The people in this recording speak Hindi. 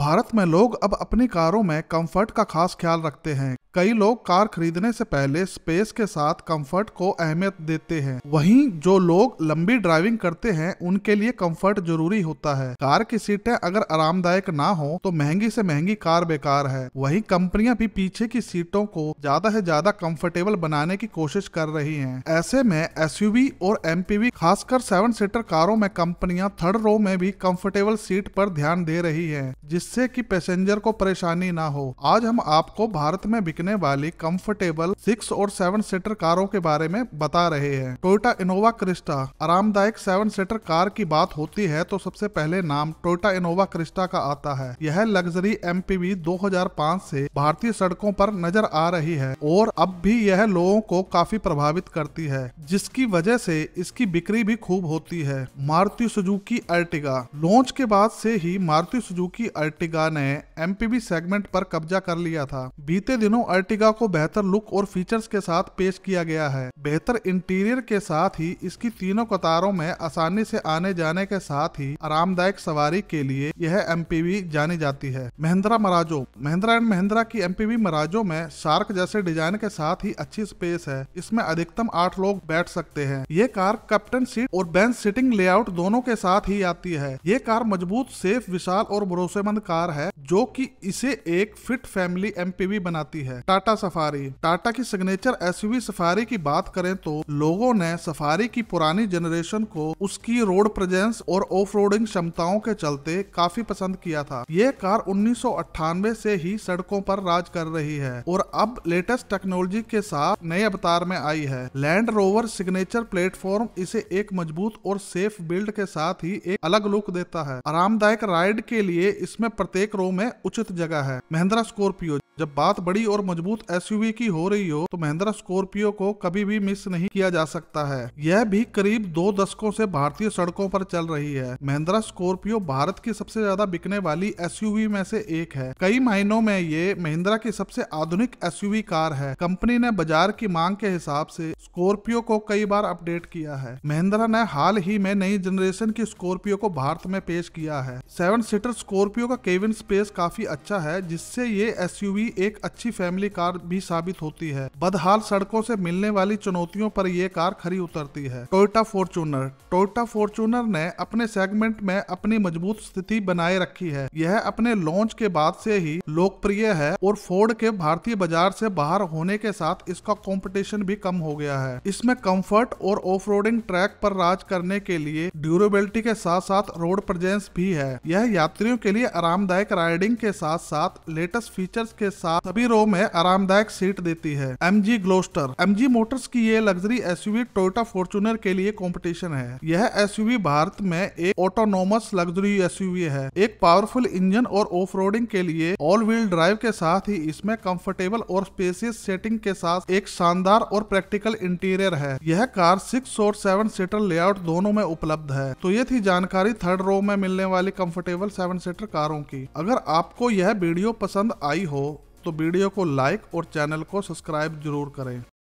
भारत में लोग अब अपनी कारों में कंफर्ट का खास ख्याल रखते हैं कई लोग कार खरीदने से पहले स्पेस के साथ कंफर्ट को अहमियत देते हैं वहीं जो लोग लंबी ड्राइविंग करते हैं उनके लिए कंफर्ट जरूरी होता है कार की सीटें अगर आरामदायक ना हो तो महंगी से महंगी कार बेकार है वहीं कंपनियां भी पीछे की सीटों को ज्यादा से ज्यादा कंफर्टेबल बनाने की कोशिश कर रही है ऐसे में एस और एम खासकर सेवन सीटर कारों में कंपनियां थर्ड रो में भी कम्फर्टेबल सीट पर ध्यान दे रही है जिस जिससे कि पैसेंजर को परेशानी ना हो आज हम आपको भारत में बिकने वाली कंफर्टेबल सिक्स और सेवन सीटर कारों के बारे में बता रहे हैं टोयोटा इनोवा क्रिस्टा आरामदायक सेवन सीटर कार की बात होती है तो सबसे पहले नाम टोयोटा इनोवा क्रिस्टा का आता है यह लग्जरी एम पी से भारतीय सड़कों पर नजर आ रही है और अब भी यह लोगों को काफी प्रभावित करती है जिसकी वजह से इसकी बिक्री भी खूब होती है मारुति सुजुकी अर्टिगा लॉन्च के बाद से ही मारुति सुजुकी अर्टिगा अर्टिगा ने एम सेगमेंट पर कब्जा कर लिया था बीते दिनों अर्टिगा को बेहतर लुक और फीचर्स के साथ पेश किया गया है बेहतर इंटीरियर के साथ ही इसकी तीनों कतारों में आसानी से आने जाने के साथ ही आरामदायक सवारी के लिए यह एम जानी जाती है महिंद्रा मराजो महिंद्रा एंड महिंद्रा की एम मराजो में शार्क जैसे डिजाइन के साथ ही अच्छी स्पेस है इसमें अधिकतम आठ लोग बैठ सकते हैं ये कार कैप्टन सीट और बेंच सिटिंग लेआउट दोनों के साथ ही आती है ये कार मजबूत सेफ विशाल और भरोसेमंद पसंद कार है जो कि इसे एक फिट फैमिली एमपीवी बनाती है टाटा सफारी टाटा की सिग्नेचर एसयूवी सफारी की बात करें तो लोगों ने सफारी की पुरानी जनरेशन को उसकी रोड प्रेजेंस और ऑफ रोडिंग क्षमताओं के चलते काफी पसंद किया था ये कार उन्नीस से ही सड़कों पर राज कर रही है और अब लेटेस्ट टेक्नोलॉजी के साथ नए अवतार में आई है लैंड रोवर सिग्नेचर प्लेटफॉर्म इसे एक मजबूत और सेफ बिल्ड के साथ ही एक अलग लुक देता है आरामदायक राइड के लिए इसमें जिसमें प्रत्येक रो में उचित जगह है महिंद्रा स्कॉर्पियो जब बात बड़ी और मजबूत एसयूवी की हो रही हो तो महिंद्रा स्कॉर्पियो को कभी भी मिस नहीं किया जा सकता है यह भी करीब दो दशकों से भारतीय सड़कों पर चल रही है महिंद्रा स्कॉर्पियो भारत की सबसे ज्यादा बिकने वाली एसयूवी में से एक है कई महीनों में ये महिंद्रा की सबसे आधुनिक एसयूवी कार है कंपनी ने बाजार की मांग के हिसाब से स्कॉर्पियो को कई बार अपडेट किया है महिंद्रा ने हाल ही में नई जनरेशन की स्कॉर्पियो को भारत में पेश किया है सेवन सीटर स्कॉर्पियो का केविन स्पेस काफी अच्छा है जिससे ये एस एक अच्छी फैमिली कार भी साबित होती है बदहाल सड़कों से मिलने वाली चुनौतियों पर यह कार खरी उतरती है टोयोटा फॉर्चूनर टोयोटा फॉर्चूनर ने अपने सेगमेंट में अपनी मजबूत स्थिति बनाए रखी है यह अपने लॉन्च के बाद से ही लोकप्रिय है और फोर्ड के भारतीय बाजार से बाहर होने के साथ इसका कंपटीशन भी कम हो गया है इसमें कंफर्ट और ऑफ ट्रैक पर राज करने के लिए ड्यूरेबिलिटी के साथ साथ रोड प्रेजेंस भी है यह यात्रियों के लिए आरामदायक राइडिंग के साथ साथ लेटेस्ट फीचर्स के साथ सभी रो में आरामदायक सीट देती है M G Gloster M G Motors की ये लग्जरी एसयूवी टोयोटा फॉर्चुनर के लिए कॉम्पिटिशन है यह एसयूवी भारत में एक ऑटोनोमस लग्जरी एसयूवी है एक पावरफुल इंजन और ऑफ के लिए ऑल व्हील ड्राइव के साथ ही इसमें कंफर्टेबल और स्पेसियस सेटिंग के साथ एक शानदार और प्रैक्टिकल इंटीरियर है यह कार सिक्स और सेवन सीटर लेआउट दोनों में उपलब्ध है तो ये थी जानकारी थर्ड रो में मिलने वाली कंफर्टेबल सेवन सीटर कारों कलाकारों की अगर आपको यह वीडियो पसंद आई हो तो वीडियो को लाइक और चैनल को सब्सक्राइब जरूर करें